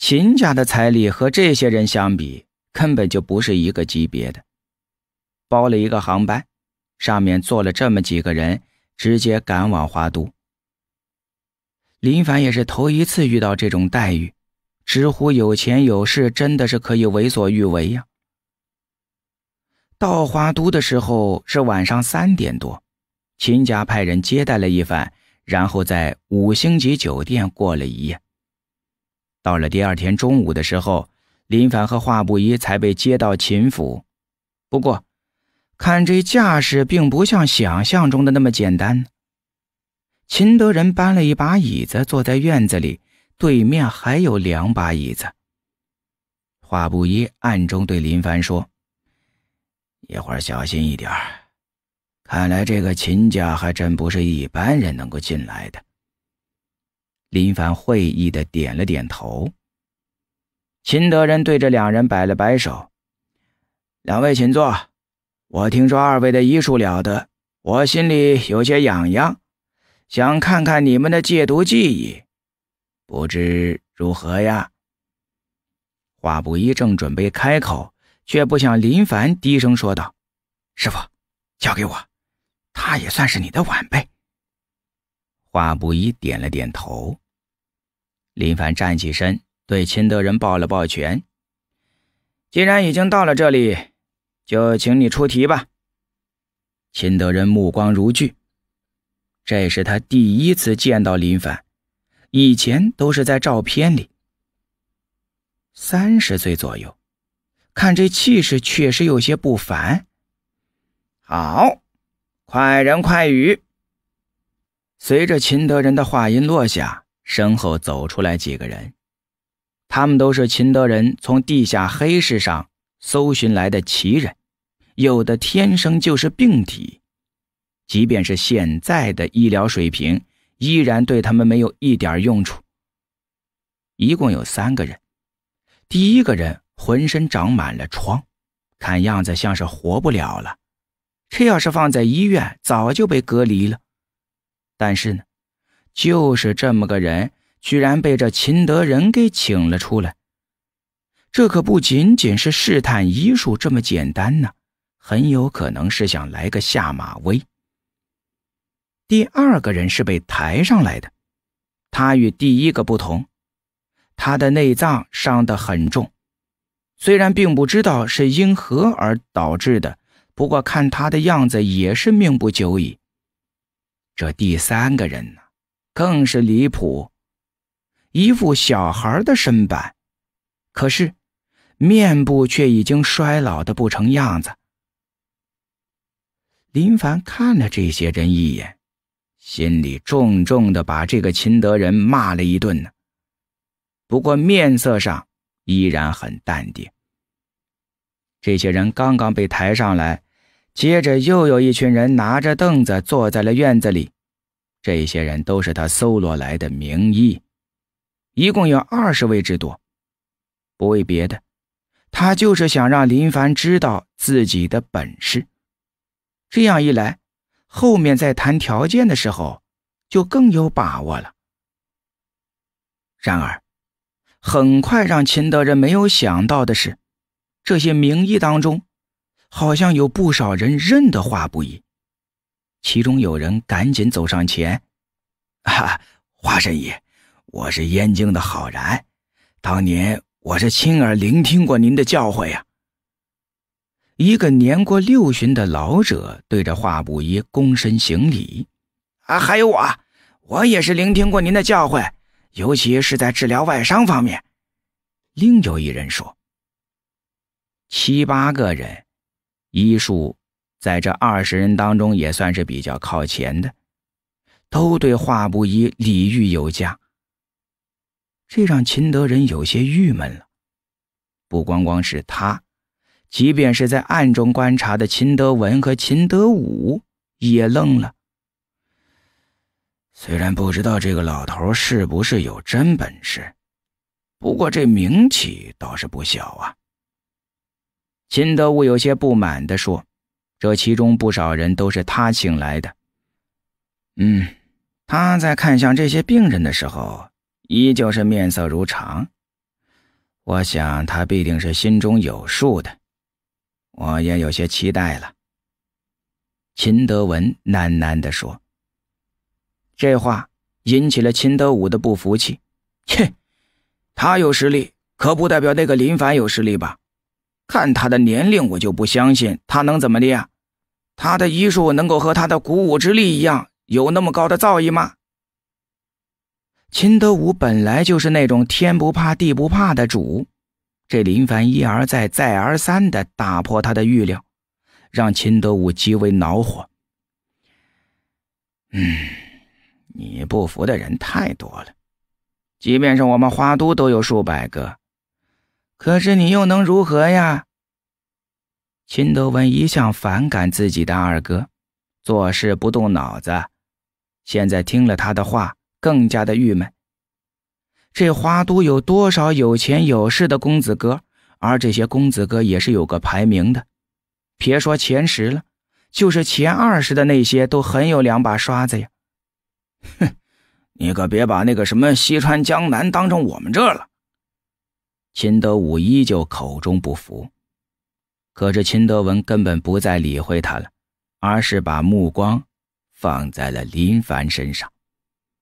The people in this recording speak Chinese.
秦家的彩礼和这些人相比，根本就不是一个级别的。包了一个航班，上面坐了这么几个人，直接赶往花都。林凡也是头一次遇到这种待遇，直呼有钱有势真的是可以为所欲为呀。到花都的时候是晚上三点多，秦家派人接待了一番，然后在五星级酒店过了一夜。到了第二天中午的时候，林凡和华不一才被接到秦府。不过，看这架势，并不像想象中的那么简单。秦德仁搬了一把椅子坐在院子里，对面还有两把椅子。华不一暗中对林凡说：“一会儿小心一点，看来这个秦家还真不是一般人能够进来的。”林凡会意的点了点头，秦德仁对着两人摆了摆手：“两位请坐，我听说二位的医术了得，我心里有些痒痒，想看看你们的戒毒技艺，不知如何呀？”华不一正准备开口，却不想林凡低声说道：“师傅，交给我，他也算是你的晚辈。”华不一点了点头。林凡站起身，对秦德仁抱了抱拳。既然已经到了这里，就请你出题吧。秦德仁目光如炬，这是他第一次见到林凡，以前都是在照片里。三十岁左右，看这气势，确实有些不凡。好，快人快语。随着秦德仁的话音落下。身后走出来几个人，他们都是秦德仁从地下黑市上搜寻来的奇人，有的天生就是病体，即便是现在的医疗水平，依然对他们没有一点用处。一共有三个人，第一个人浑身长满了疮，看样子像是活不了了，这要是放在医院，早就被隔离了，但是呢？就是这么个人，居然被这秦德仁给请了出来。这可不仅仅是试探医术这么简单呢，很有可能是想来个下马威。第二个人是被抬上来的，他与第一个不同，他的内脏伤得很重，虽然并不知道是因何而导致的，不过看他的样子也是命不久矣。这第三个人呢？更是离谱，一副小孩的身板，可是面部却已经衰老的不成样子。林凡看了这些人一眼，心里重重的把这个秦德人骂了一顿呢。不过面色上依然很淡定。这些人刚刚被抬上来，接着又有一群人拿着凳子坐在了院子里。这些人都是他搜罗来的名医，一共有二十位之多。不为别的，他就是想让林凡知道自己的本事。这样一来，后面在谈条件的时候就更有把握了。然而，很快让秦德仁没有想到的是，这些名医当中，好像有不少人认得华不易。其中有人赶紧走上前，哈，华神医，我是燕京的好然，当年我是亲耳聆听过您的教诲呀。一个年过六旬的老者对着华不疑躬身行礼，啊，还有我，我也是聆听过您的教诲，尤其是在治疗外伤方面。另有一人说，七八个人，医术。在这二十人当中，也算是比较靠前的，都对华不一礼遇有加，这让秦德仁有些郁闷了。不光光是他，即便是在暗中观察的秦德文和秦德武也愣了。虽然不知道这个老头是不是有真本事，不过这名气倒是不小啊。秦德武有些不满地说。这其中不少人都是他请来的，嗯，他在看向这些病人的时候，依旧是面色如常。我想他必定是心中有数的，我也有些期待了。”秦德文喃喃地说。这话引起了秦德武的不服气：“切，他有实力，可不代表那个林凡有实力吧？看他的年龄，我就不相信他能怎么的呀！”他的医术能够和他的鼓舞之力一样，有那么高的造诣吗？秦德武本来就是那种天不怕地不怕的主，这林凡一而再再而三的打破他的预料，让秦德武极为恼火。嗯，你不服的人太多了，即便是我们花都都有数百个，可是你又能如何呀？秦德文一向反感自己的二哥，做事不动脑子。现在听了他的话，更加的郁闷。这花都有多少有钱有势的公子哥？而这些公子哥也是有个排名的，别说前十了，就是前二十的那些都很有两把刷子呀！哼，你可别把那个什么西川江南当成我们这了。秦德武依旧口中不服。可是秦德文根本不再理会他了，而是把目光放在了林凡身上。